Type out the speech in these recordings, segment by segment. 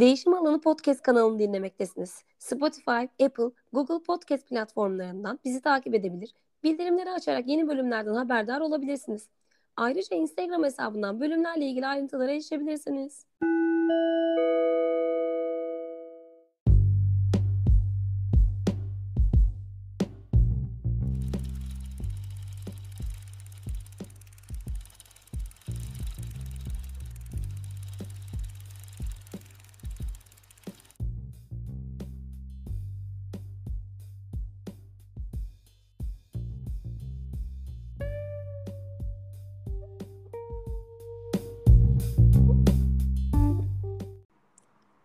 Değişim Alanı Podcast kanalını dinlemektesiniz. Spotify, Apple, Google Podcast platformlarından bizi takip edebilir, bildirimleri açarak yeni bölümlerden haberdar olabilirsiniz. Ayrıca Instagram hesabından bölümlerle ilgili ayrıntılara erişebilirsiniz. Müzik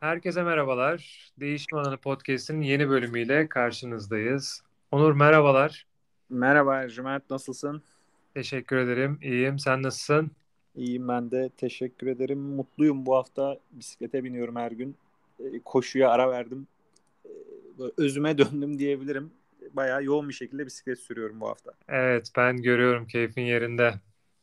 Herkese merhabalar. Değişim Alanı Podcast'in yeni bölümüyle karşınızdayız. Onur merhabalar. Merhaba Cüment nasılsın? Teşekkür ederim. İyiyim. Sen nasılsın? İyiyim ben de. Teşekkür ederim. Mutluyum bu hafta. Bisiklete biniyorum her gün. E, koşuya ara verdim. E, özüme döndüm diyebilirim. Bayağı yoğun bir şekilde bisiklet sürüyorum bu hafta. Evet ben görüyorum. Keyfin yerinde.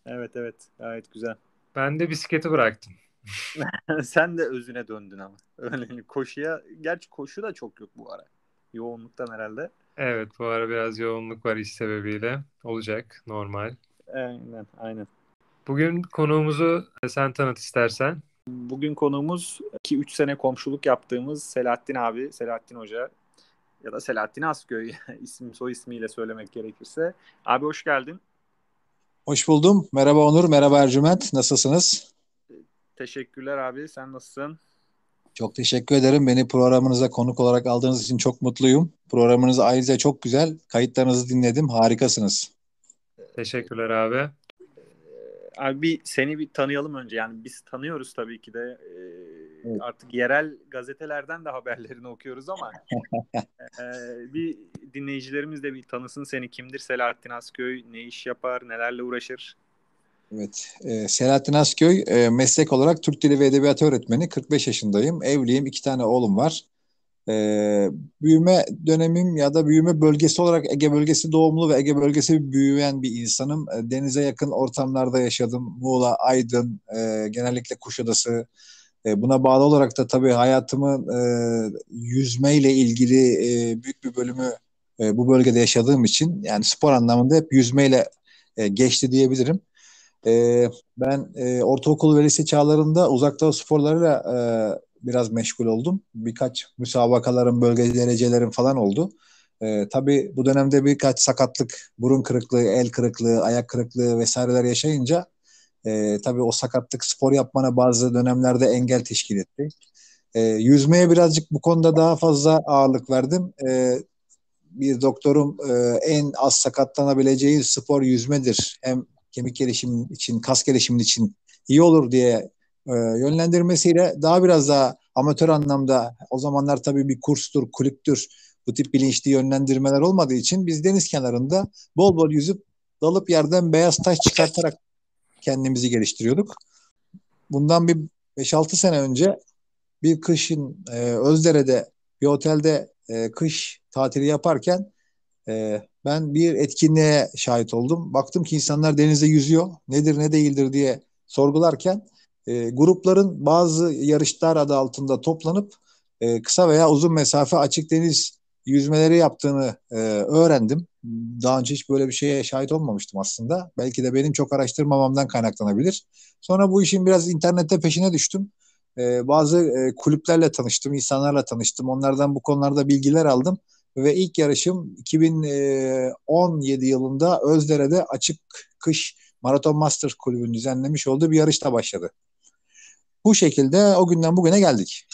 Evet evet. Gayet güzel. Ben de bisikleti bıraktım. Sen de özüne döndün ama. Öyle hani koşuya gerçi koşu da çok yok bu ara. Yoğunluktan herhalde. Evet bu ara biraz yoğunluk var iş sebebiyle. Olacak normal. Aynen aynen. Bugün konuğumuzu sen tanıt istersen. Bugün konuğumuz 2-3 sene komşuluk yaptığımız Selahattin abi, Selahattin Hoca ya da Selahattin Asköy isim soy ismiyle söylemek gerekirse. Abi hoş geldin. Hoş buldum. Merhaba Onur, merhaba Ercüment. Nasılsınız? Teşekkürler abi. Sen nasılsın? Çok teşekkür ederim. Beni programınıza konuk olarak aldığınız için çok mutluyum. Programınız ayrıca çok güzel. Kayıtlarınızı dinledim. Harikasınız. Teşekkürler abi. Ee, abi bir seni bir tanıyalım önce. Yani biz tanıyoruz tabii ki de. Ee, evet. Artık yerel gazetelerden de haberlerini okuyoruz ama ee, bir dinleyicilerimiz de bir tanısın seni. Kimdir Selahattin Asköy? Ne iş yapar? Nelerle uğraşır? Evet. E, Selahattin Asköy e, meslek olarak Türk Dili ve Edebiyatı öğretmeni. 45 yaşındayım. Evliyim. iki tane oğlum var. E, büyüme dönemim ya da büyüme bölgesi olarak Ege bölgesi doğumlu ve Ege bölgesi büyüyen bir insanım. E, denize yakın ortamlarda yaşadım. Muğla, Aydın, e, genellikle Kuşadası. E, buna bağlı olarak da tabii hayatımın e, yüzmeyle ilgili e, büyük bir bölümü e, bu bölgede yaşadığım için yani spor anlamında hep yüzmeyle e, geçti diyebilirim. E, ben e, ortaokul ve lise çağlarında uzakta doğu sporlarıyla e, biraz meşgul oldum. Birkaç müsabakaların bölge derecelerim falan oldu. E, tabii bu dönemde birkaç sakatlık, burun kırıklığı, el kırıklığı, ayak kırıklığı vesaireler yaşayınca e, tabii o sakatlık spor yapmana bazı dönemlerde engel teşkil etti. E, yüzmeye birazcık bu konuda daha fazla ağırlık verdim. E, bir doktorum e, en az sakatlanabileceği spor yüzmedir. Hem kemik gelişimi için, kas gelişimi için iyi olur diye e, yönlendirmesiyle daha biraz daha amatör anlamda o zamanlar tabii bir kurstur, kulüptür bu tip bilinçli yönlendirmeler olmadığı için biz deniz kenarında bol bol yüzüp dalıp yerden beyaz taş çıkartarak kendimizi geliştiriyorduk. Bundan bir 5-6 sene önce bir kışın e, Özdere'de bir otelde e, kış tatili yaparken e, ben bir etkinliğe şahit oldum. Baktım ki insanlar denize yüzüyor. Nedir ne değildir diye sorgularken e, grupların bazı yarışlar adı altında toplanıp e, kısa veya uzun mesafe açık deniz yüzmeleri yaptığını e, öğrendim. Daha önce hiç böyle bir şeye şahit olmamıştım aslında. Belki de benim çok araştırmamamdan kaynaklanabilir. Sonra bu işin biraz internette peşine düştüm. E, bazı e, kulüplerle tanıştım, insanlarla tanıştım. Onlardan bu konularda bilgiler aldım ve ilk yarışım 2017 yılında Özdere'de açık kış Maraton Master kulübünün düzenlemiş olduğu bir yarışta başladı. Bu şekilde o günden bugüne geldik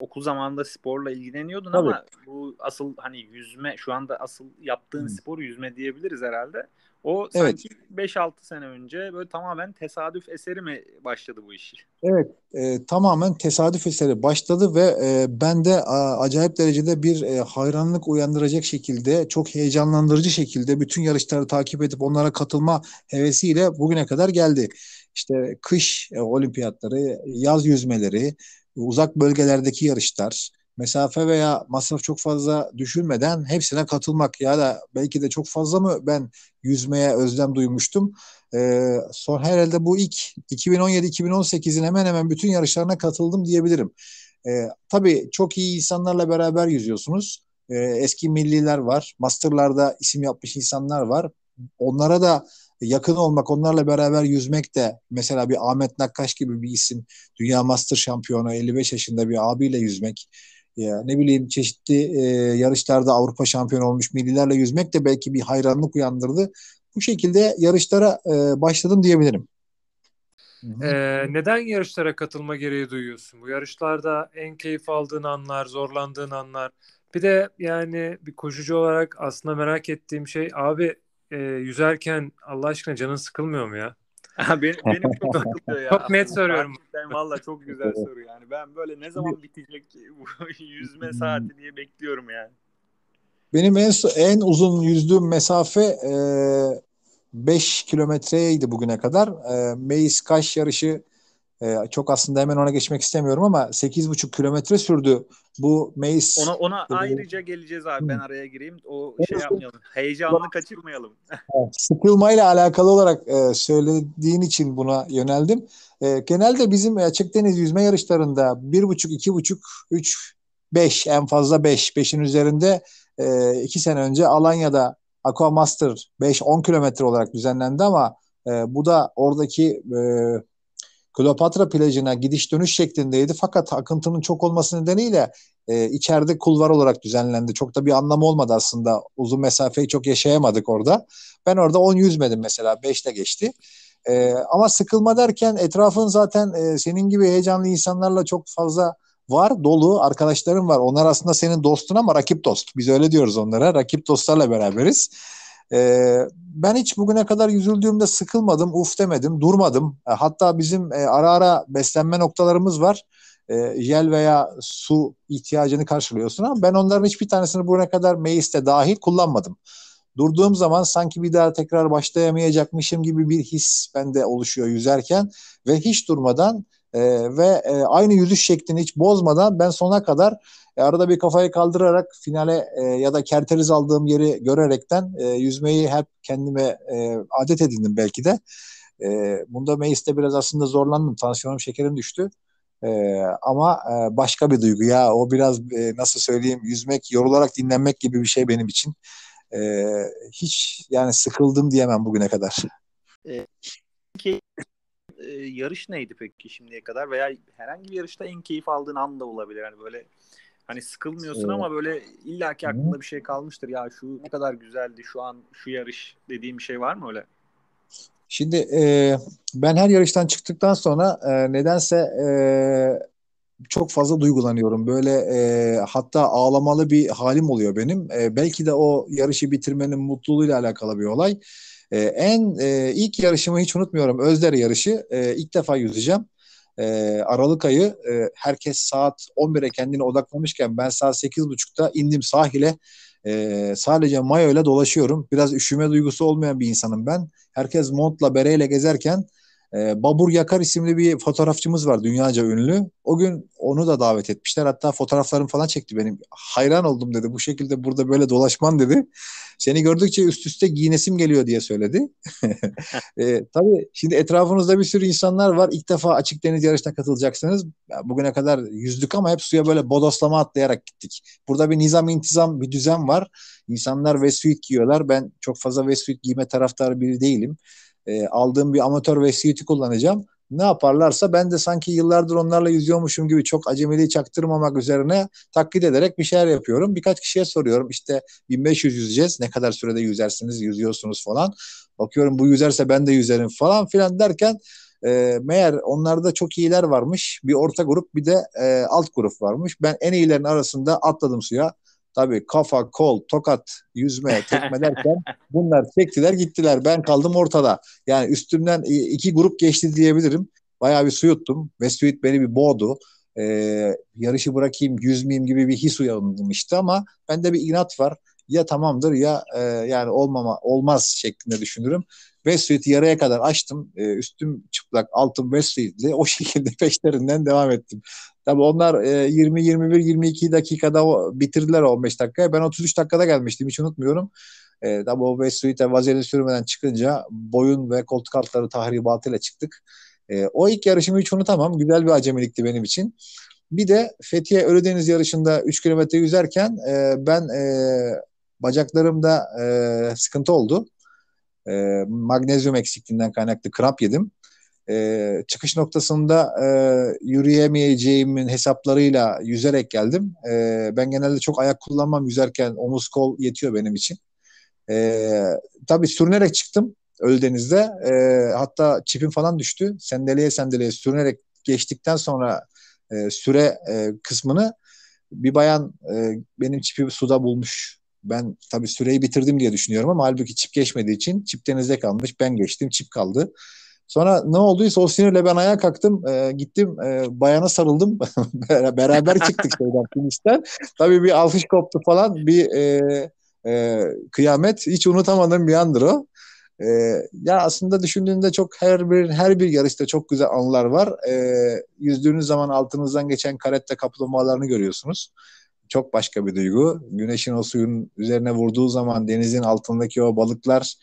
okul zamanında sporla ilgileniyordun Tabii. ama bu asıl hani yüzme şu anda asıl yaptığın hmm. spor yüzme diyebiliriz herhalde. O sanki evet. 5-6 sene önce böyle tamamen tesadüf eseri mi başladı bu işi? Evet, e, tamamen tesadüf eseri başladı ve e, ben de a, acayip derecede bir e, hayranlık uyandıracak şekilde, çok heyecanlandırıcı şekilde bütün yarışları takip edip onlara katılma hevesiyle bugüne kadar geldi. İşte kış e, olimpiyatları, yaz yüzmeleri, uzak bölgelerdeki yarışlar, mesafe veya masraf çok fazla düşünmeden hepsine katılmak ya da belki de çok fazla mı ben yüzmeye özlem duymuştum. Ee, son herhalde bu ilk 2017-2018'in hemen hemen bütün yarışlarına katıldım diyebilirim. Ee, tabii çok iyi insanlarla beraber yüzüyorsunuz. Ee, eski milliler var, masterlarda isim yapmış insanlar var. Onlara da yakın olmak, onlarla beraber yüzmek de mesela bir Ahmet Nakkaş gibi bir isim, dünya master şampiyonu 55 yaşında bir abiyle yüzmek, ya ne bileyim çeşitli e, yarışlarda Avrupa şampiyonu olmuş millilerle yüzmek de belki bir hayranlık uyandırdı. Bu şekilde yarışlara e, başladım diyebilirim. Ee, neden yarışlara katılma gereği duyuyorsun? Bu yarışlarda en keyif aldığın anlar, zorlandığın anlar. Bir de yani bir koşucu olarak aslında merak ettiğim şey abi e, yüzerken Allah aşkına canın sıkılmıyor mu ya? benim, benim çok sıkılıyor ya. Çok net soruyorum. valla çok güzel soru yani. Ben böyle ne zaman bitecek bu yüzme saati diye bekliyorum yani. Benim en en uzun yüzdüğüm mesafe e, 5 kilometreydi bugüne kadar. E, Meis Kaş yarışı e, çok aslında hemen ona geçmek istemiyorum ama 8,5 kilometre sürdü bu Mayıs. Ona, ona ee, ayrıca geleceğiz abi. Ben araya gireyim. O evet. şey yapmayalım. Heyecanını kaçırmayalım. Sıkılmayla alakalı olarak e, söylediğin için buna yöneldim. E, genelde bizim e, açık deniz yüzme yarışlarında 1,5, 2,5, 3, 5 en fazla 5. 5'in üzerinde 2 e, sene önce Alanya'da Aquamaster 5-10 kilometre olarak düzenlendi ama e, bu da oradaki e, Kleopatra plajına gidiş dönüş şeklindeydi fakat akıntının çok olması nedeniyle e, içeride kulvar olarak düzenlendi. Çok da bir anlamı olmadı aslında. Uzun mesafeyi çok yaşayamadık orada. Ben orada 10 yüzmedim mesela 5'te geçti. E, ama sıkılma derken etrafın zaten e, senin gibi heyecanlı insanlarla çok fazla var dolu arkadaşlarım var. Onlar aslında senin dostun ama rakip dost. Biz öyle diyoruz onlara. Rakip dostlarla beraberiz. E, ben hiç bugüne kadar yüzüldüğümde sıkılmadım, uf demedim, durmadım. E, hatta bizim e, ara ara beslenme noktalarımız var. E, jel veya su ihtiyacını karşılıyorsun ama ben onların hiçbir tanesini bugüne kadar mecliste dahil kullanmadım. Durduğum zaman sanki bir daha tekrar başlayamayacakmışım gibi bir his bende oluşuyor yüzerken ve hiç durmadan e, ve e, aynı yüzüş şeklini hiç bozmadan ben sona kadar e, arada bir kafayı kaldırarak finale e, ya da kerteriz aldığım yeri görerekten e, yüzmeyi hep kendime e, adet edindim belki de. E, bunda Meis'te biraz aslında zorlandım. Tansiyonum, şekerim düştü. E, ama e, başka bir duygu ya o biraz e, nasıl söyleyeyim yüzmek, yorularak dinlenmek gibi bir şey benim için. E, hiç yani sıkıldım diyemem bugüne kadar. E, e, yarış neydi peki şimdiye kadar veya herhangi bir yarışta en keyif aldığın an da olabilir. Hani böyle hani sıkılmıyorsun ee, ama böyle illaki aklında bir şey kalmıştır. Ya şu ne kadar güzeldi şu an şu yarış dediğim bir şey var mı öyle? Şimdi e, ben her yarıştan çıktıktan sonra e, nedense e, çok fazla duygulanıyorum. Böyle e, hatta ağlamalı bir halim oluyor benim. E, belki de o yarışı bitirmenin mutluluğuyla alakalı bir olay. E, en e, ilk yarışımı hiç unutmuyorum. Özdere yarışı. E, ilk defa yüzeceğim. E, Aralık ayı e, herkes saat 11'e kendini odaklamışken ben saat 8.30'da indim sahile. E, sadece mayo ile dolaşıyorum. Biraz üşüme duygusu olmayan bir insanım ben. Herkes montla bereyle gezerken e, Babur Yakar isimli bir fotoğrafçımız var dünyaca ünlü. O gün onu da davet etmişler. Hatta fotoğraflarım falan çekti benim. Hayran oldum dedi. Bu şekilde burada böyle dolaşman dedi. Seni gördükçe üst üste giyinesim geliyor diye söyledi. e, tabii şimdi etrafınızda bir sürü insanlar var. İlk defa açık deniz yarışına katılacaksınız. Ya, bugüne kadar yüzdük ama hep suya böyle bodoslama atlayarak gittik. Burada bir nizam intizam bir düzen var. İnsanlar wetsuit giyiyorlar. Ben çok fazla wetsuit giyme taraftarı biri değilim e, aldığım bir amatör vesiyeti kullanacağım. Ne yaparlarsa ben de sanki yıllardır onlarla yüzüyormuşum gibi çok acemiliği çaktırmamak üzerine taklit ederek bir şeyler yapıyorum. Birkaç kişiye soruyorum işte 1500 yüzeceğiz ne kadar sürede yüzersiniz yüzüyorsunuz falan. Bakıyorum bu yüzerse ben de yüzerim falan filan derken e, meğer onlarda çok iyiler varmış. Bir orta grup bir de e, alt grup varmış. Ben en iyilerin arasında atladım suya. Tabii kafa, kol, tokat, yüzme, tekme derken bunlar çektiler gittiler. Ben kaldım ortada. Yani üstümden iki grup geçti diyebilirim. Bayağı bir su yuttum. Westwood beni bir boğdu. Ee, yarışı bırakayım, yüzmeyeyim gibi bir his uyandım işte ama bende bir inat var ya tamamdır ya e, yani olmama olmaz şeklinde düşünürüm. Westfield'i yaraya kadar açtım. E, üstüm çıplak, altım Westfield'li. O şekilde peşlerinden devam ettim. Tabii onlar e, 20 21 22 dakikada o, bitirdiler 15 dakikaya. Ben 33 dakikada gelmiştim hiç unutmuyorum. E, tabii o Westfield'e vazelin sürmeden çıkınca boyun ve koltuk altları tahribatıyla çıktık. E, o ilk yarışımı hiç unutamam. Güzel bir acemilikti benim için. Bir de Fethiye Ölüdeniz yarışında 3 kilometre yüzerken e, ben e, Bacaklarımda e, sıkıntı oldu. E, magnezyum eksikliğinden kaynaklı kramp yedim. E, çıkış noktasında e, yürüyemeyeceğimin hesaplarıyla yüzerek geldim. E, ben genelde çok ayak kullanmam yüzerken omuz kol yetiyor benim için. E, tabii sürünerek çıktım Ölüdeniz'de. E, hatta çipim falan düştü. Sendeleye sendeleye sürünerek geçtikten sonra e, süre e, kısmını bir bayan e, benim çipi suda bulmuş ben tabii süreyi bitirdim diye düşünüyorum ama halbuki çip geçmediği için çip denize kalmış. Ben geçtim çip kaldı. Sonra ne olduysa o sinirle ben ayağa kalktım. E, gittim e, bayana sarıldım. Beraber çıktık şeyden finişten. Tabii bir alkış koptu falan. Bir e, e, kıyamet. Hiç unutamadığım bir andır o. E, ya aslında düşündüğünde çok her bir her bir yarışta çok güzel anılar var. E, yüzdüğünüz zaman altınızdan geçen karette kaplumbağalarını görüyorsunuz çok başka bir duygu. Güneşin o suyun üzerine vurduğu zaman denizin altındaki o balıklar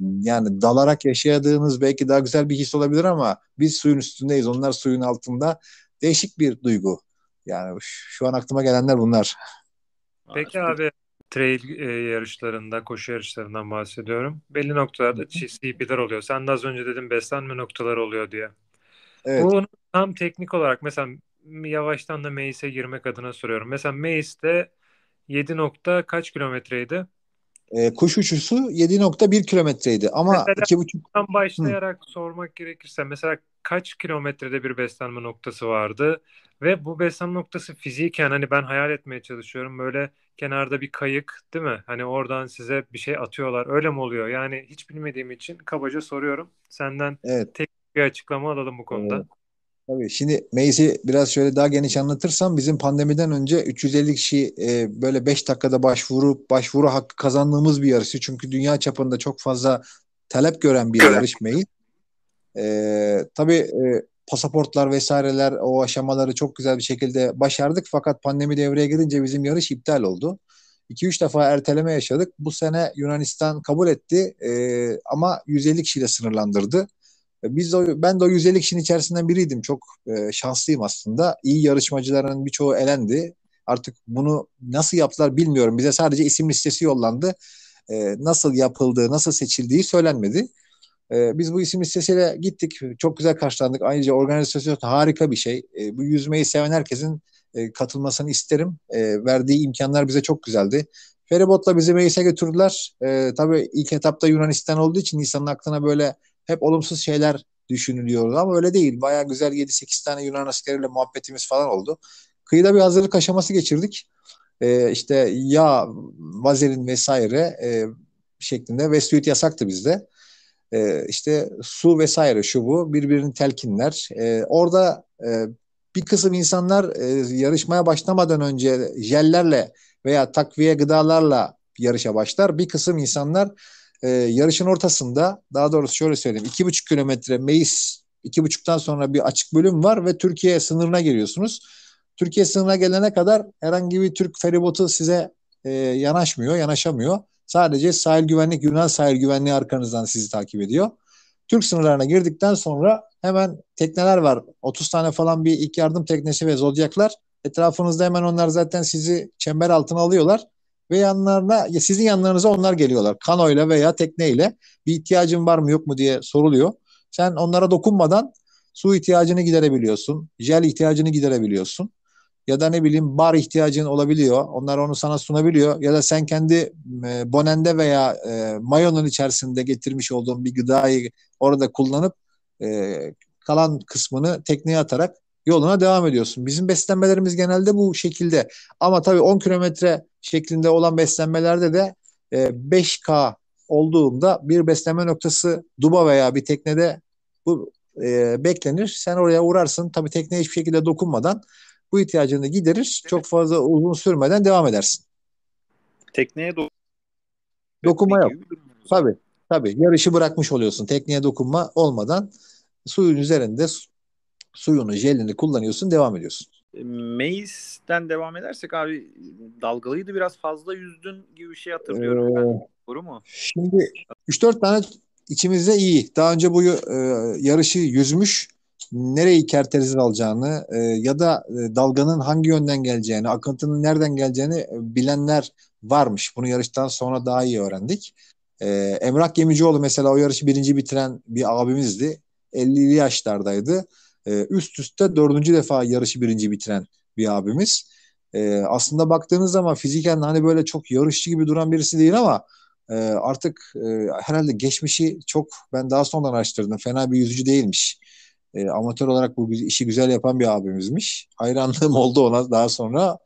yani dalarak yaşadığınız belki daha güzel bir his olabilir ama biz suyun üstündeyiz. Onlar suyun altında. Değişik bir duygu. Yani şu an aklıma gelenler bunlar. Peki abi trail e, yarışlarında, koşu yarışlarından bahsediyorum. Belli noktalarda CP'ler oluyor. Sen de az önce dedin beslenme noktaları oluyor diye. Evet. Bu tam teknik olarak mesela yavaştan da Mace'e girmek adına soruyorum. Mesela Mace'de 7 nokta kaç kilometreydi? E, kuş uçuşu 7.1 kilometreydi ama mesela 2.5 başlayarak Hı. sormak gerekirse mesela kaç kilometrede bir beslenme noktası vardı ve bu beslenme noktası fiziken hani ben hayal etmeye çalışıyorum böyle kenarda bir kayık değil mi? Hani oradan size bir şey atıyorlar. Öyle mi oluyor? Yani hiç bilmediğim için kabaca soruyorum. Senden evet. tek bir açıklama alalım bu konuda. Evet. Tabii şimdi Maze'i biraz şöyle daha geniş anlatırsam bizim pandemiden önce 350 kişi e, böyle 5 dakikada başvurup başvuru hakkı kazandığımız bir yarışı. Çünkü dünya çapında çok fazla talep gören bir yarış Maze. E, tabii e, pasaportlar vesaireler o aşamaları çok güzel bir şekilde başardık. Fakat pandemi devreye girince bizim yarış iptal oldu. 2-3 defa erteleme yaşadık. Bu sene Yunanistan kabul etti e, ama 150 kişiyle sınırlandırdı. E, biz de, ben de o 150 kişinin içerisinden biriydim. Çok e, şanslıyım aslında. İyi yarışmacıların birçoğu elendi. Artık bunu nasıl yaptılar bilmiyorum. Bize sadece isim listesi yollandı. E, nasıl yapıldığı, nasıl seçildiği söylenmedi. E, biz bu isim listesiyle gittik. Çok güzel karşılandık. Ayrıca organizasyon harika bir şey. E, bu yüzmeyi seven herkesin e, katılmasını isterim. E, verdiği imkanlar bize çok güzeldi. Feribotla bizi Meis'e götürdüler. E, tabii ilk etapta Yunanistan olduğu için insanın aklına böyle hep olumsuz şeyler düşünülüyordu ama öyle değil. Baya güzel 7-8 tane Yunan askeriyle muhabbetimiz falan oldu. Kıyıda bir hazırlık aşaması geçirdik. Ee, işte ya vazelin vesaire e, şeklinde. Vestüit yasaktı bizde. Ee, işte su vesaire şu bu birbirini telkinler. Ee, orada e, bir kısım insanlar e, yarışmaya başlamadan önce jellerle veya takviye gıdalarla yarışa başlar. Bir kısım insanlar e, yarışın ortasında daha doğrusu şöyle söyleyeyim. iki buçuk kilometre Meis buçuktan sonra bir açık bölüm var ve Türkiye sınırına giriyorsunuz. Türkiye sınırına gelene kadar herhangi bir Türk feribotu size e, yanaşmıyor, yanaşamıyor. Sadece sahil güvenlik, Yunan sahil güvenliği arkanızdan sizi takip ediyor. Türk sınırlarına girdikten sonra hemen tekneler var. 30 tane falan bir ilk yardım teknesi ve zodyaklar. Etrafınızda hemen onlar zaten sizi çember altına alıyorlar ve yanlarına sizin yanlarınıza onlar geliyorlar. Kanoyla veya tekneyle bir ihtiyacın var mı yok mu diye soruluyor. Sen onlara dokunmadan su ihtiyacını giderebiliyorsun. Jel ihtiyacını giderebiliyorsun. Ya da ne bileyim bar ihtiyacın olabiliyor. Onlar onu sana sunabiliyor. Ya da sen kendi e, bonende veya e, mayonun içerisinde getirmiş olduğun bir gıdayı orada kullanıp e, kalan kısmını tekneye atarak yoluna devam ediyorsun. Bizim beslenmelerimiz genelde bu şekilde. Ama tabii 10 kilometre şeklinde olan beslenmelerde de 5K e, olduğunda bir beslenme noktası duba veya bir teknede bu e, beklenir. Sen oraya uğrarsın. Tabii tekneye hiçbir şekilde dokunmadan bu ihtiyacını giderir. Çok fazla uzun sürmeden devam edersin. Tekneye do dokunma yok. Tabii. Tabii yarışı bırakmış oluyorsun. Tekneye dokunma olmadan suyun üzerinde suyunu, jelini kullanıyorsun, devam ediyorsun. E, Mace'den devam edersek abi dalgalıydı biraz fazla yüzdün gibi bir şey hatırlıyorum ee, ben. Doğru mu? Şimdi 3-4 tane içimizde iyi. Daha önce bu e, yarışı yüzmüş nereyi kerterizin alacağını e, ya da e, dalganın hangi yönden geleceğini, akıntının nereden geleceğini e, bilenler varmış. Bunu yarıştan sonra daha iyi öğrendik. E, Emrah Gemicioğlu mesela o yarışı birinci bitiren bir abimizdi. 50'li yaşlardaydı e, üst üste dördüncü defa yarışı birinci bitiren bir abimiz. E, aslında baktığınız zaman fiziken hani böyle çok yarışçı gibi duran birisi değil ama e, artık herhalde geçmişi çok ben daha sonradan araştırdım. Fena bir yüzücü değilmiş. amatör olarak bu işi güzel yapan bir abimizmiş. Hayranlığım oldu ona daha sonra.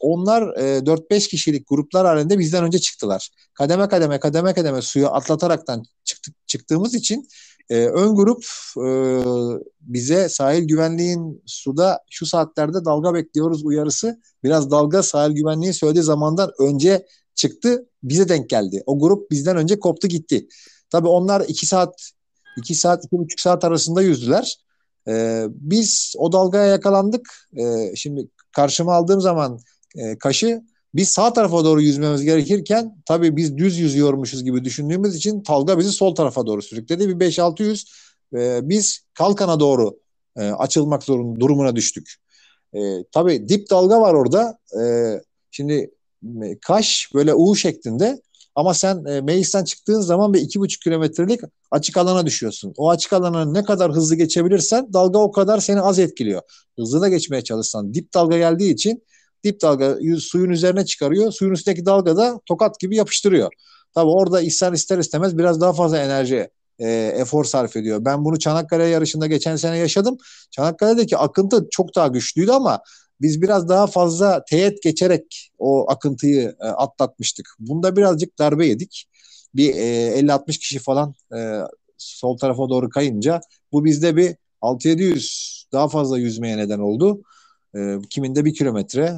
onlar e, 4-5 kişilik gruplar halinde bizden önce çıktılar. Kademe kademe kademe kademe suyu atlataraktan çıktık, çıktığımız için e, ön grup e, bize sahil güvenliğin suda şu saatlerde dalga bekliyoruz uyarısı biraz dalga sahil güvenliği söylediği zamandan önce çıktı bize denk geldi. O grup bizden önce koptu gitti. Tabii onlar iki saat iki saat iki buçuk saat arasında yüzdüler. E, biz o dalgaya yakalandık. E, şimdi karşıma aldığım zaman e, kaşı biz sağ tarafa doğru yüzmemiz gerekirken tabii biz düz yüzüyormuşuz gibi düşündüğümüz için dalga bizi sol tarafa doğru sürükledi. Bir 5-600 e, biz kalkana doğru e, açılmak zorun durumuna düştük. E, tabii dip dalga var orada. E, şimdi kaş böyle U şeklinde ama sen e, meclisten çıktığın zaman bir iki buçuk kilometrelik açık alana düşüyorsun. O açık alana ne kadar hızlı geçebilirsen dalga o kadar seni az etkiliyor. Hızlı da geçmeye çalışsan dip dalga geldiği için dip dalga suyun üzerine çıkarıyor. Suyun üstündeki dalga da tokat gibi yapıştırıyor. Tabi orada İhsan ister istemez biraz daha fazla enerji e, efor sarf ediyor. Ben bunu Çanakkale yarışında geçen sene yaşadım. Çanakkale'deki akıntı çok daha güçlüydü ama biz biraz daha fazla teğet geçerek o akıntıyı e, atlatmıştık. Bunda birazcık darbe yedik. Bir e, 50-60 kişi falan e, sol tarafa doğru kayınca bu bizde bir 6-700 daha fazla yüzmeye neden oldu. Ee, kiminde bir kilometre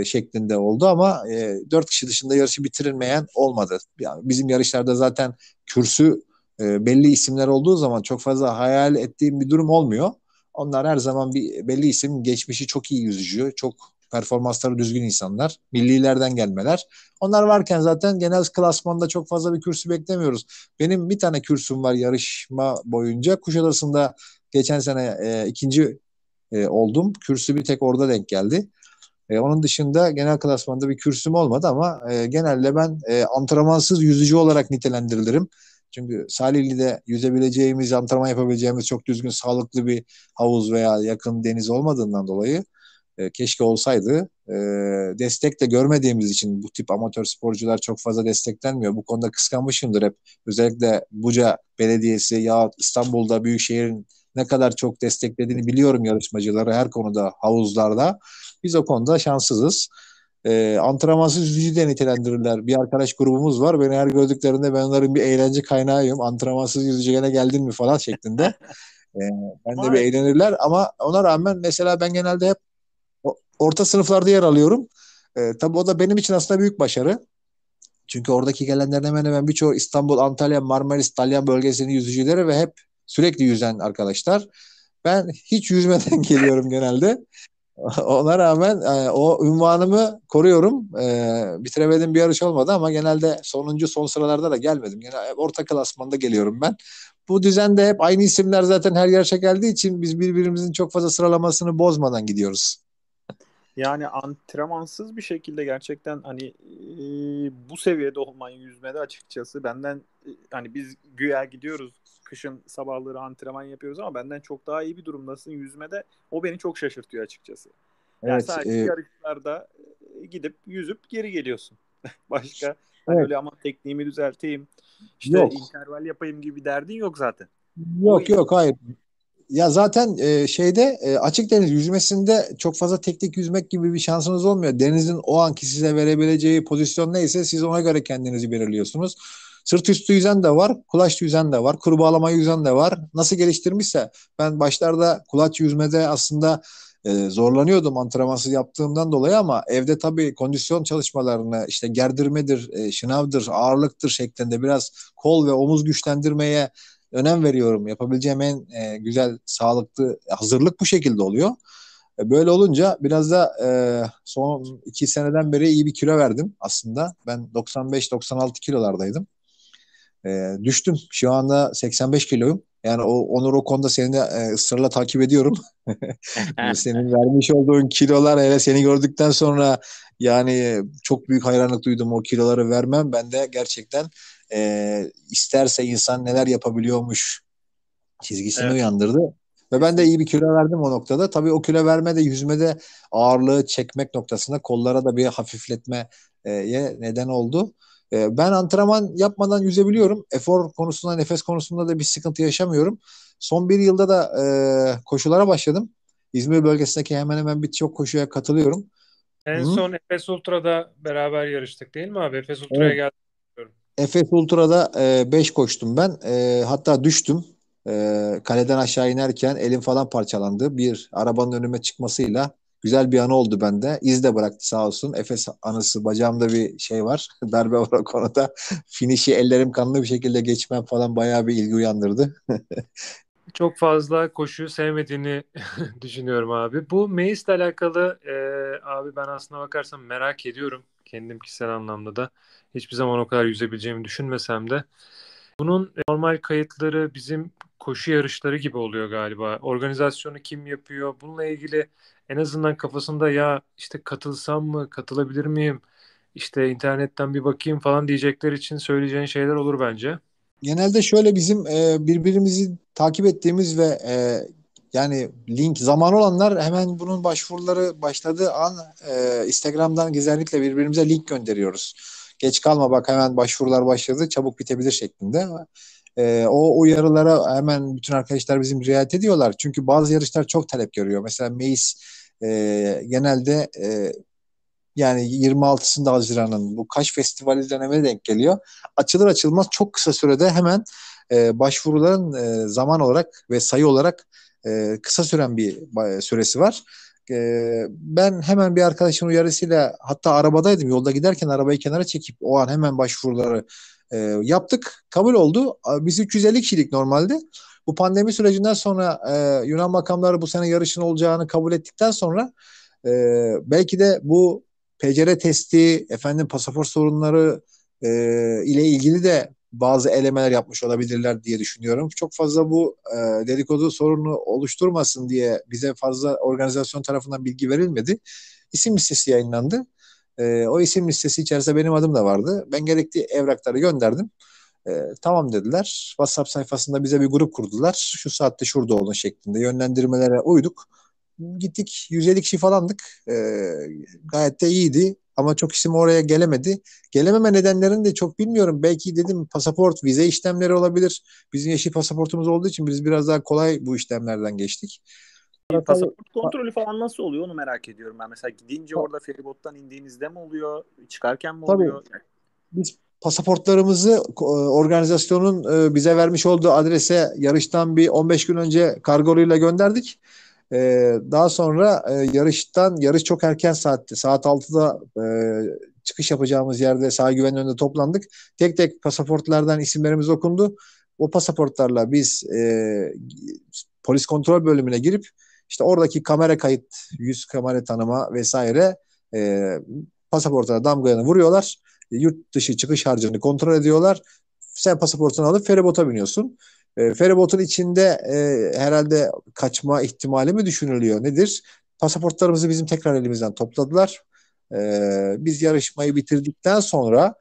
e, şeklinde oldu ama e, dört kişi dışında yarışı bitirilmeyen olmadı. Yani bizim yarışlarda zaten kürsü e, belli isimler olduğu zaman çok fazla hayal ettiğim bir durum olmuyor. Onlar her zaman bir belli isim geçmişi çok iyi yüzücü, çok performansları düzgün insanlar, millilerden gelmeler. Onlar varken zaten genel klasmanda çok fazla bir kürsü beklemiyoruz. Benim bir tane kürsüm var yarışma boyunca. Kuşadası'nda geçen sene e, ikinci e, oldum. Kürsü bir tek orada denk geldi. E, onun dışında genel klasmanda bir kürsüm olmadı ama e, genelde ben e, antrenmansız yüzücü olarak nitelendirilirim. Çünkü Salihli'de yüzebileceğimiz, antrenman yapabileceğimiz çok düzgün sağlıklı bir havuz veya yakın deniz olmadığından dolayı e, keşke olsaydı. E, destek de görmediğimiz için bu tip amatör sporcular çok fazla desteklenmiyor. Bu konuda kıskanmışımdır hep. Özellikle Buca Belediyesi ya İstanbul'da büyük Büyükşehir'in ne kadar çok desteklediğini biliyorum yarışmacıları her konuda havuzlarda. Biz o konuda şanssızız. E, antrenmansız yüzücü de nitelendirirler. Bir arkadaş grubumuz var. Beni her gördüklerinde ben onların bir eğlence kaynağıyım. Antrenmansız yüzücü gene geldin mi falan şeklinde. e, ben de bir eğlenirler ama ona rağmen mesela ben genelde hep orta sınıflarda yer alıyorum. E, tabii o da benim için aslında büyük başarı. Çünkü oradaki gelenlerin hemen hemen birçoğu İstanbul, Antalya, Marmaris, Dalyan bölgesinin yüzücüleri ve hep Sürekli yüzen arkadaşlar. Ben hiç yüzmeden geliyorum genelde. Ona rağmen e, o ünvanımı koruyorum. E, bitiremedim bir yarış olmadı ama genelde sonuncu son sıralarda da gelmedim. Yine orta klasmanda geliyorum ben. Bu düzende hep aynı isimler zaten her yarışa geldiği için biz birbirimizin çok fazla sıralamasını bozmadan gidiyoruz. Yani antrenmansız bir şekilde gerçekten hani e, bu seviyede olmayı yüzmede açıkçası benden e, hani biz güya gidiyoruz kışın sabahları antrenman yapıyoruz ama benden çok daha iyi bir durumdasın yüzmede. O beni çok şaşırtıyor açıkçası. Yani evet, sadece e... yarışlarda e, gidip yüzüp geri geliyorsun. Başka evet. hani öyle ama tekniğimi düzelteyim. İşte yok. interval yapayım gibi derdin yok zaten. Yok yok hayır. Ya zaten e, şeyde e, açık deniz yüzmesinde çok fazla teknik yüzmek gibi bir şansınız olmuyor. Denizin o anki size verebileceği pozisyon neyse siz ona göre kendinizi belirliyorsunuz. Sırt üstü yüzen de var, kulaç yüzen de var, kurbağalama yüzen de var. Nasıl geliştirmişse ben başlarda kulaç yüzmede aslında e, zorlanıyordum antrenmansız yaptığımdan dolayı ama evde tabii kondisyon çalışmalarını işte gerdirmedir, e, şınavdır, ağırlıktır şeklinde biraz kol ve omuz güçlendirmeye önem veriyorum. Yapabileceğim en e, güzel sağlıklı hazırlık bu şekilde oluyor. E, böyle olunca biraz da e, son iki seneden beri iyi bir kilo verdim aslında. Ben 95-96 kilolardaydım e, düştüm. Şu anda 85 kiloyum. Yani o Onur o konuda seni de e, ısrarla takip ediyorum. Senin vermiş olduğun kilolar hele seni gördükten sonra yani çok büyük hayranlık duydum o kiloları vermem. Ben de gerçekten e, isterse insan neler yapabiliyormuş çizgisini evet. uyandırdı. Ve ben de iyi bir kilo verdim o noktada. Tabii o kilo verme de yüzmede ağırlığı çekmek noktasında kollara da bir hafifletmeye neden oldu. Ee, ben antrenman yapmadan yüzebiliyorum. Efor konusunda, nefes konusunda da bir sıkıntı yaşamıyorum. Son bir yılda da e, koşulara başladım. İzmir bölgesindeki hemen hemen birçok koşuya katılıyorum. En Hı. son Efes Ultra'da beraber yarıştık değil mi abi? Efes Ultra'ya evet. geldim. Efes Ultra'da 5 e, koştum ben. E, hatta düştüm. E, kaleden aşağı inerken elim falan parçalandı. Bir arabanın önüme çıkmasıyla Güzel bir anı oldu bende. İz de bıraktı sağ olsun. Efes anısı. Bacağımda bir şey var. Darbe var o konuda. Finişi ellerim kanlı bir şekilde geçmem falan bayağı bir ilgi uyandırdı. Çok fazla koşuyu sevmediğini düşünüyorum abi. Bu Meis'le alakalı e, abi ben aslına bakarsam merak ediyorum. Kendim kişisel anlamda da. Hiçbir zaman o kadar yüzebileceğimi düşünmesem de. Bunun normal kayıtları bizim koşu yarışları gibi oluyor galiba. Organizasyonu kim yapıyor? Bununla ilgili en azından kafasında ya işte katılsam mı, katılabilir miyim, işte internetten bir bakayım falan diyecekler için söyleyeceğin şeyler olur bence. Genelde şöyle bizim e, birbirimizi takip ettiğimiz ve e, yani link zaman olanlar hemen bunun başvuruları başladığı an e, Instagram'dan gizlilikle birbirimize link gönderiyoruz. Geç kalma bak hemen başvurular başladı çabuk bitebilir şeklinde e, o uyarılara hemen bütün arkadaşlar bizim riayet ediyorlar. Çünkü bazı yarışlar çok talep görüyor. Mesela Mayıs e, genelde e, yani 26'sında Haziran'ın bu kaç festivali döneme denk geliyor. Açılır açılmaz çok kısa sürede hemen e, başvuruların e, zaman olarak ve sayı olarak e, kısa süren bir süresi var. E, ben hemen bir arkadaşımın uyarısıyla hatta arabadaydım yolda giderken arabayı kenara çekip o an hemen başvuruları e, yaptık, kabul oldu. Biz 350 kişilik normalde. Bu pandemi sürecinden sonra e, Yunan makamları bu sene yarışın olacağını kabul ettikten sonra e, belki de bu PCR testi, efendim pasaport sorunları e, ile ilgili de bazı elemeler yapmış olabilirler diye düşünüyorum. Çok fazla bu e, dedikodu sorunu oluşturmasın diye bize fazla organizasyon tarafından bilgi verilmedi. İsim listesi yayınlandı. E, o isim listesi içerisinde benim adım da vardı. Ben gerekli evrakları gönderdim. E, tamam dediler. WhatsApp sayfasında bize bir grup kurdular. Şu saatte şurada olun şeklinde yönlendirmelere uyduk. Gittik 150 kişi falandık. E, gayet de iyiydi ama çok isim oraya gelemedi. Gelememe nedenlerini de çok bilmiyorum. Belki dedim pasaport, vize işlemleri olabilir. Bizim yeşil pasaportumuz olduğu için biz biraz daha kolay bu işlemlerden geçtik. Pasaport kontrolü falan nasıl oluyor onu merak ediyorum ben. Mesela gidince orada feribottan indiğinizde mi oluyor? Çıkarken mi Tabii. oluyor? Biz pasaportlarımızı e, organizasyonun e, bize vermiş olduğu adrese yarıştan bir 15 gün önce kargoluyla gönderdik. E, daha sonra yarıştan, yarış çok erken saatte, saat 6'da çıkış yapacağımız yerde sağ güven önünde toplandık. Tek tek pasaportlardan isimlerimiz okundu. O pasaportlarla biz polis kontrol bölümüne girip işte oradaki kamera kayıt, yüz kamera tanıma vesaire e, pasaportuna damgalarını vuruyorlar. E, yurt dışı çıkış harcını kontrol ediyorlar. Sen pasaportunu alıp feribota biniyorsun. E, feribotun içinde e, herhalde kaçma ihtimali mi düşünülüyor nedir? Pasaportlarımızı bizim tekrar elimizden topladılar. E, biz yarışmayı bitirdikten sonra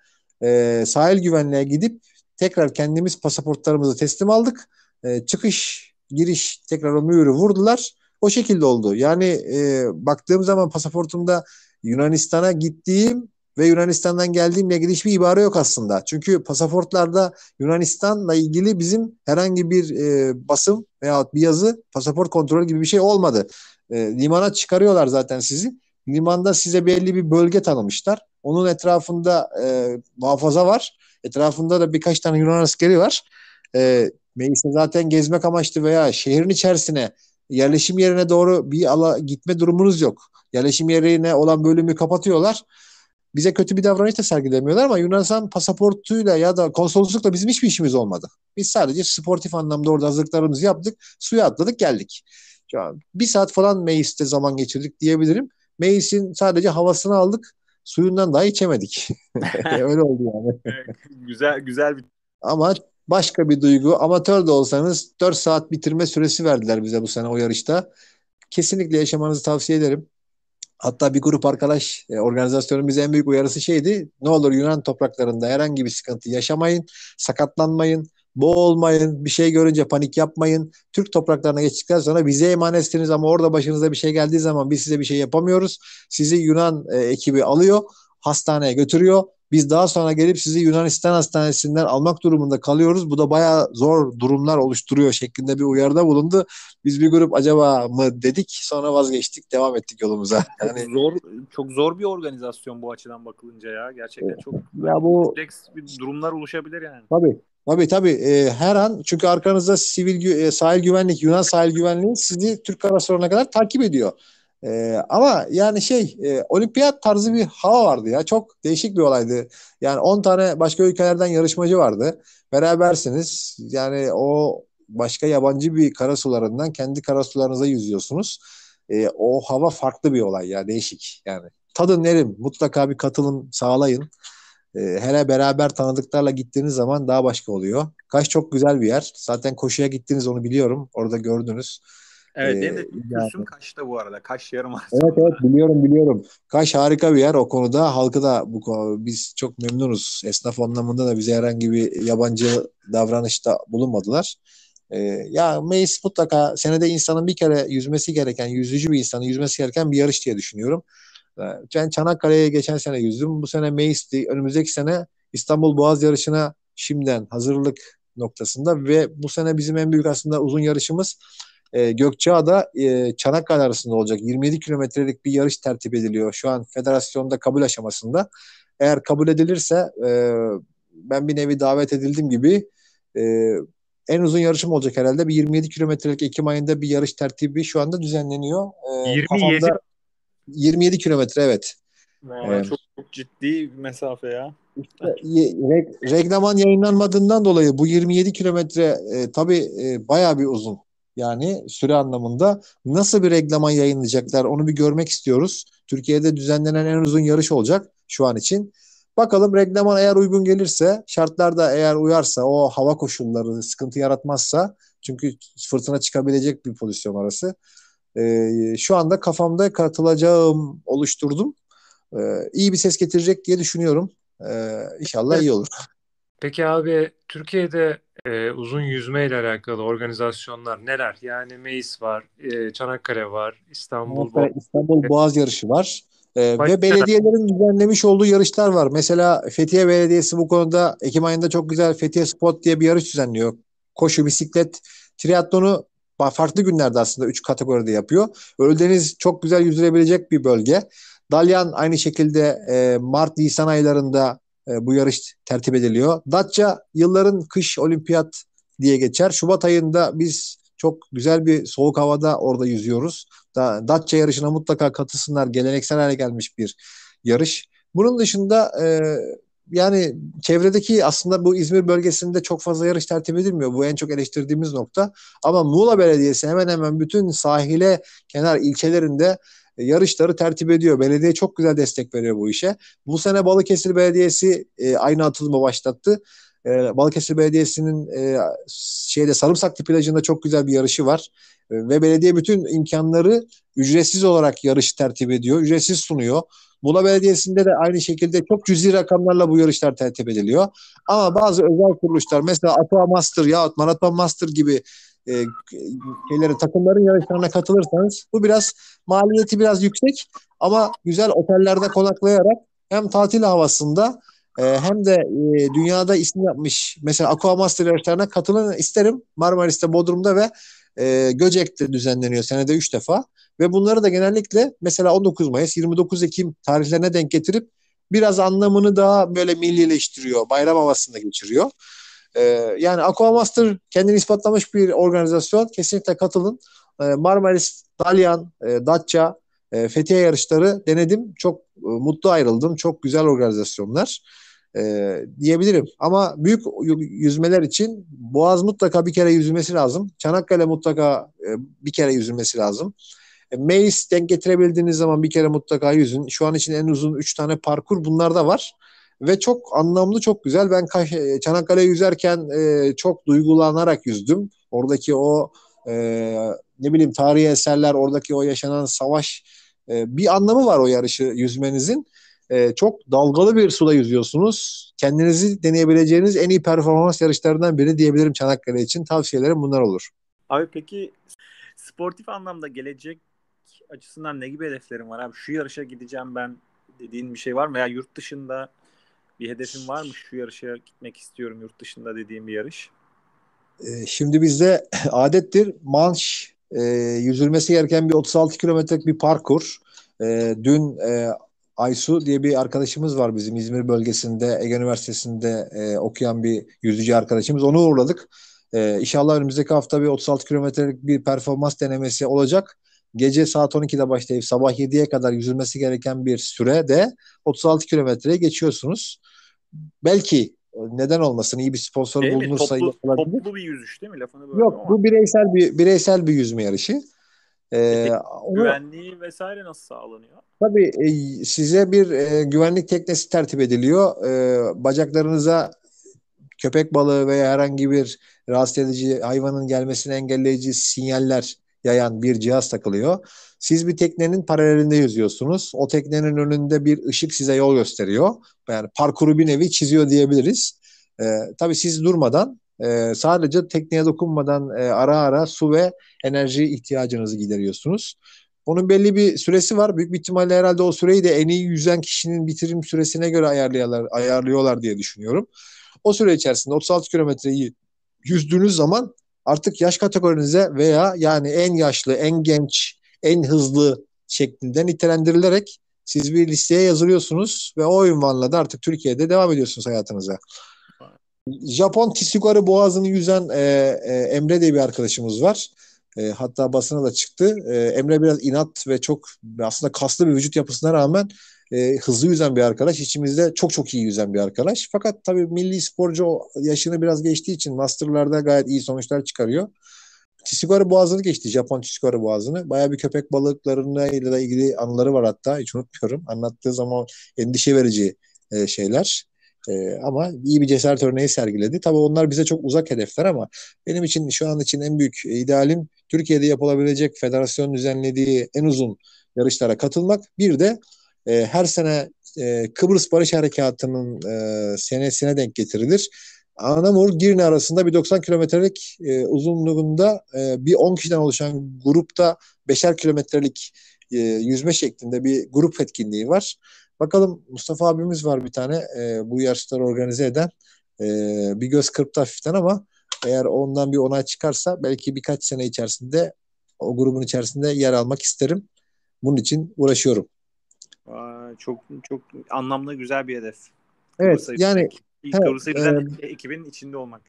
e, sahil güvenliğe gidip tekrar kendimiz pasaportlarımızı teslim aldık. E, çıkış, giriş tekrar o mühürü vurdular. O şekilde oldu. Yani e, baktığım zaman pasaportumda Yunanistan'a gittiğim ve Yunanistan'dan geldiğimle ilgili hiçbir ibare yok aslında. Çünkü pasaportlarda Yunanistan'la ilgili bizim herhangi bir e, basım veyahut bir yazı pasaport kontrolü gibi bir şey olmadı. E, limana çıkarıyorlar zaten sizi. Limanda size belli bir bölge tanımışlar. Onun etrafında e, muhafaza var. Etrafında da birkaç tane Yunan askeri var. E, meclise zaten gezmek amaçlı veya şehrin içerisine yerleşim yerine doğru bir ala gitme durumunuz yok. Yerleşim yerine olan bölümü kapatıyorlar. Bize kötü bir davranış da sergilemiyorlar ama Yunanistan pasaportuyla ya da konsoloslukla bizim hiçbir işimiz olmadı. Biz sadece sportif anlamda orada hazırlıklarımızı yaptık, suya atladık geldik. bir saat falan Meis'te zaman geçirdik diyebilirim. Meis'in sadece havasını aldık, suyundan daha içemedik. Öyle oldu yani. güzel güzel bir ama başka bir duygu. Amatör de olsanız 4 saat bitirme süresi verdiler bize bu sene o yarışta. Kesinlikle yaşamanızı tavsiye ederim. Hatta bir grup arkadaş e, bize en büyük uyarısı şeydi. Ne olur Yunan topraklarında herhangi bir sıkıntı yaşamayın, sakatlanmayın, boğulmayın, bir şey görünce panik yapmayın. Türk topraklarına geçtikten sonra bize emanetsiniz ama orada başınıza bir şey geldiği zaman biz size bir şey yapamıyoruz. Sizi Yunan e, ekibi alıyor hastaneye götürüyor. Biz daha sonra gelip sizi Yunanistan hastanesinden almak durumunda kalıyoruz. Bu da bayağı zor durumlar oluşturuyor şeklinde bir uyarıda bulundu. Biz bir grup acaba mı dedik sonra vazgeçtik devam ettik yolumuza. Yani... Zor, çok zor bir organizasyon bu açıdan bakılınca ya. Gerçekten çok ya bu... bir durumlar oluşabilir yani. Tabii. Tabii tabii e, her an çünkü arkanızda sivil e, sahil güvenlik Yunan sahil güvenliği sizi Türk karasoruna kadar takip ediyor. Ee, ama yani şey e, olimpiyat tarzı bir hava vardı ya. Çok değişik bir olaydı. Yani 10 tane başka ülkelerden yarışmacı vardı. Berabersiniz. Yani o başka yabancı bir karasularından kendi karasularınıza yüzüyorsunuz. E, o hava farklı bir olay ya değişik yani. Tadın erim mutlaka bir katılım sağlayın. E, hele beraber tanıdıklarla gittiğiniz zaman daha başka oluyor. Kaş çok güzel bir yer. Zaten koşuya gittiniz onu biliyorum. Orada gördünüz. Evet ee, benim de ee, kursum Kaş'ta bu arada. Kaş yarım Evet evet biliyorum biliyorum. Kaş harika bir yer o konuda. Halkı da bu biz çok memnunuz. Esnaf anlamında da bize herhangi bir yabancı davranışta bulunmadılar. Ee, ya Mayıs mutlaka senede insanın bir kere yüzmesi gereken, yüzücü bir insanın yüzmesi gereken bir yarış diye düşünüyorum. Ee, ben Çanakkale'ye geçen sene yüzdüm. Bu sene Mayıs'tı Önümüzdeki sene İstanbul Boğaz Yarışı'na şimdiden hazırlık noktasında ve bu sene bizim en büyük aslında uzun yarışımız e, Gökçeada e, Çanakkale arasında olacak. 27 kilometrelik bir yarış tertip ediliyor. Şu an federasyonda kabul aşamasında. Eğer kabul edilirse e, ben bir nevi davet edildim gibi e, en uzun yarışım olacak herhalde. Bir 27 kilometrelik Ekim ayında bir yarış tertibi şu anda düzenleniyor. E, 27 27 kilometre evet. çok, çok ciddi bir mesafe ya. İşte, reg, yayınlanmadığından dolayı bu 27 kilometre e, tabii e, bayağı bir uzun. Yani süre anlamında nasıl bir reglaman yayınlayacaklar onu bir görmek istiyoruz. Türkiye'de düzenlenen en uzun yarış olacak şu an için. Bakalım reglaman eğer uygun gelirse, şartlar da eğer uyarsa, o hava koşulları sıkıntı yaratmazsa çünkü fırtına çıkabilecek bir pozisyon arası. Ee, şu anda kafamda katılacağım oluşturdum. Ee, iyi bir ses getirecek diye düşünüyorum. Ee, inşallah iyi olur. Peki abi Türkiye'de e, uzun yüzme ile alakalı organizasyonlar neler? Yani Meis var, e, Çanakkale var, İstanbul Çanakkale, var. İstanbul Boğaz Yarışı var. E, ve belediyelerin düzenlemiş olduğu yarışlar var. Mesela Fethiye Belediyesi bu konuda Ekim ayında çok güzel Fethiye Spot diye bir yarış düzenliyor. Koşu, bisiklet, triatlonu farklı günlerde aslında 3 kategoride yapıyor. Ölüdeniz çok güzel yüzülebilecek bir bölge. Dalyan aynı şekilde e, Mart-Nisan aylarında e, bu yarış tertip ediliyor. Datça yılların kış olimpiyat diye geçer. Şubat ayında biz çok güzel bir soğuk havada orada yüzüyoruz. Da, Datça yarışına mutlaka katılsınlar. Geleneksel hale gelmiş bir yarış. Bunun dışında e, yani çevredeki aslında bu İzmir bölgesinde çok fazla yarış tertip edilmiyor. Bu en çok eleştirdiğimiz nokta. Ama Muğla Belediyesi hemen hemen bütün sahile kenar ilçelerinde e, yarışları tertip ediyor. Belediye çok güzel destek veriyor bu işe. Bu sene Balıkesir Belediyesi e, aynı atılımı başlattı. E, Balıkesir Belediyesi'nin e, şeyde Sarımsaklı plajında çok güzel bir yarışı var. E, ve belediye bütün imkanları ücretsiz olarak yarışı tertip ediyor. Ücretsiz sunuyor. Bula Belediyesi'nde de aynı şekilde çok cüzi rakamlarla bu yarışlar tertip ediliyor. Ama bazı özel kuruluşlar mesela Atua Master ya Marathon Master gibi e, şeylere, takımların yarışlarına katılırsanız bu biraz maliyeti biraz yüksek ama güzel otellerde konaklayarak hem tatil havasında e, hem de e, dünyada isim yapmış mesela Aqua Master yarışlarına katılın isterim. Marmaris'te, Bodrum'da ve e, Göcek'te düzenleniyor senede 3 defa ve bunları da genellikle mesela 19 Mayıs, 29 Ekim tarihlerine denk getirip biraz anlamını daha böyle millileştiriyor, bayram havasında geçiriyor. E, yani Aquamaster kendini ispatlamış bir organizasyon. Kesinlikle katılın. E, Marmaris, Dalyan, e, Datça, e, Fethiye yarışları denedim. Çok e, mutlu ayrıldım. Çok güzel organizasyonlar e, diyebilirim. Ama büyük yüzmeler için Boğaz mutlaka bir kere yüzülmesi lazım. Çanakkale mutlaka e, bir kere yüzülmesi lazım. E, Meis denk getirebildiğiniz zaman bir kere mutlaka yüzün. Şu an için en uzun 3 tane parkur bunlar da var ve çok anlamlı, çok güzel. Ben e, Çanakkale yüzerken e, çok duygulanarak yüzdüm. Oradaki o e, ne bileyim tarihi eserler, oradaki o yaşanan savaş e, bir anlamı var o yarışı yüzmenizin. E, çok dalgalı bir suda yüzüyorsunuz. Kendinizi deneyebileceğiniz en iyi performans yarışlarından biri diyebilirim Çanakkale için. Tavsiyelerim bunlar olur. Abi peki sportif anlamda gelecek açısından ne gibi hedeflerin var abi? Şu yarışa gideceğim ben dediğin bir şey var mı? Ya yurt dışında bir hedefin var mı? Şu yarışa gitmek istiyorum yurt dışında dediğim bir yarış. Ee, şimdi bizde adettir manş e, yüzülmesi gereken bir 36 kilometrelik bir parkur. E, dün e, Aysu diye bir arkadaşımız var bizim İzmir bölgesinde Ege Üniversitesi'nde e, okuyan bir yüzücü arkadaşımız. Onu uğurladık. E, inşallah önümüzdeki hafta bir 36 kilometrelik bir performans denemesi olacak. Gece saat 12'de başlayıp sabah 7'ye kadar yüzülmesi gereken bir sürede 36 kilometreye geçiyorsunuz belki e, neden olmasın iyi bir sponsor şey bulunursa mi? Toplu, toplu bir yüzüş değil mi lafını böyle Yok bu bireysel bir bireysel bir yüzme yarışı. Ee, e onu, vesaire nasıl sağlanıyor? Tabii e, size bir e, güvenlik teknesi tertip ediliyor. E, bacaklarınıza köpek balığı veya herhangi bir rahatsız edici hayvanın gelmesini engelleyici sinyaller yayan bir cihaz takılıyor. Siz bir teknenin paralelinde yüzüyorsunuz. O teknenin önünde bir ışık size yol gösteriyor. Yani parkuru bir nevi çiziyor diyebiliriz. E, tabii siz durmadan e, sadece tekneye dokunmadan e, ara ara su ve enerji ihtiyacınızı gideriyorsunuz. Onun belli bir süresi var. Büyük bir ihtimalle herhalde o süreyi de en iyi yüzen kişinin bitirim süresine göre ayarlıyorlar, ayarlıyorlar diye düşünüyorum. O süre içerisinde 36 kilometreyi yüzdüğünüz zaman artık yaş kategorinize veya yani en yaşlı, en genç, en hızlı şeklinde nitelendirilerek siz bir listeye yazılıyorsunuz ve o ünvanla da artık Türkiye'de devam ediyorsunuz hayatınıza. Japon Tisugaru Boğazı'nı yüzen e, e, Emre diye bir arkadaşımız var. E, hatta basına da çıktı. E, Emre biraz inat ve çok aslında kaslı bir vücut yapısına rağmen e, hızlı yüzen bir arkadaş. İçimizde çok çok iyi yüzen bir arkadaş. Fakat tabii milli sporcu yaşını biraz geçtiği için masterlarda gayet iyi sonuçlar çıkarıyor. Chisigori Boğazı'nı geçti. Japon Chisigori Boğazı'nı. Bayağı bir köpek balıklarına ile ilgili anıları var hatta. Hiç unutmuyorum. Anlattığı zaman endişe verici e, şeyler. E, ama iyi bir cesaret örneği sergiledi. Tabii onlar bize çok uzak hedefler ama benim için şu an için en büyük idealim Türkiye'de yapılabilecek federasyon düzenlediği en uzun yarışlara katılmak. Bir de e, her sene e, Kıbrıs Barış Harekatı'nın e, senesine denk getirilir. Anamur Girne arasında bir 90 kilometrelik e, uzunluğunda e, bir 10 kişiden oluşan grupta 5'er kilometrelik e, yüzme şeklinde bir grup etkinliği var. Bakalım Mustafa abimiz var bir tane e, bu yarışları organize eden. E, bir göz kırptı hafiften ama eğer ondan bir onay çıkarsa belki birkaç sene içerisinde o grubun içerisinde yer almak isterim. Bunun için uğraşıyorum. Çok çok anlamlı güzel bir hedef. Evet Kıbrıs yani Kıbrıs e, e, ekibin içinde olmak.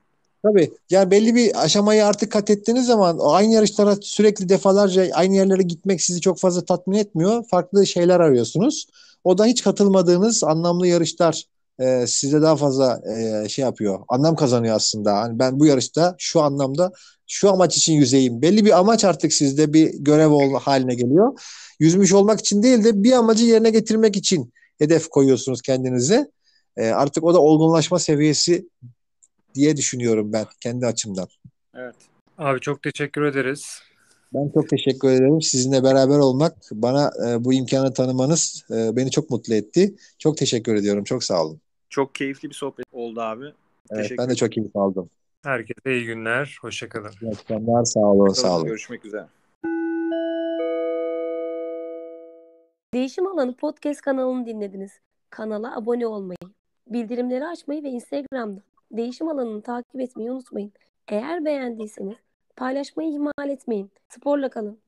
Tabii. Yani belli bir aşamayı artık kat ettiğiniz zaman aynı yarışlara sürekli defalarca aynı yerlere gitmek sizi çok fazla tatmin etmiyor. Farklı şeyler arıyorsunuz. O da hiç katılmadığınız anlamlı yarışlar e, size daha fazla e, şey yapıyor. Anlam kazanıyor aslında. Hani ben bu yarışta şu anlamda şu amaç için yüzeyim. Belli bir amaç artık sizde bir görev ol, haline geliyor. Yüzmüş olmak için değil de bir amacı yerine getirmek için hedef koyuyorsunuz kendinize. E, artık o da olgunlaşma seviyesi diye düşünüyorum ben kendi açımdan. Evet. Abi çok teşekkür ederiz. Ben çok teşekkür ederim. Sizinle beraber olmak, bana e, bu imkanı tanımanız e, beni çok mutlu etti. Çok teşekkür ediyorum. Çok sağ olun. Çok keyifli bir sohbet oldu abi. Evet, ben de çok keyif aldım. Herkese iyi günler. Hoşçakalın. İyi akşamlar. Sağ olun. Hoşçakalın. Sağ olun. Görüşmek üzere. Değişim Alanı Podcast kanalını dinlediniz. Kanala abone olmayı, bildirimleri açmayı ve Instagram'da Değişim Alanı'nı takip etmeyi unutmayın. Eğer beğendiyseniz paylaşmayı ihmal etmeyin. Sporla kalın.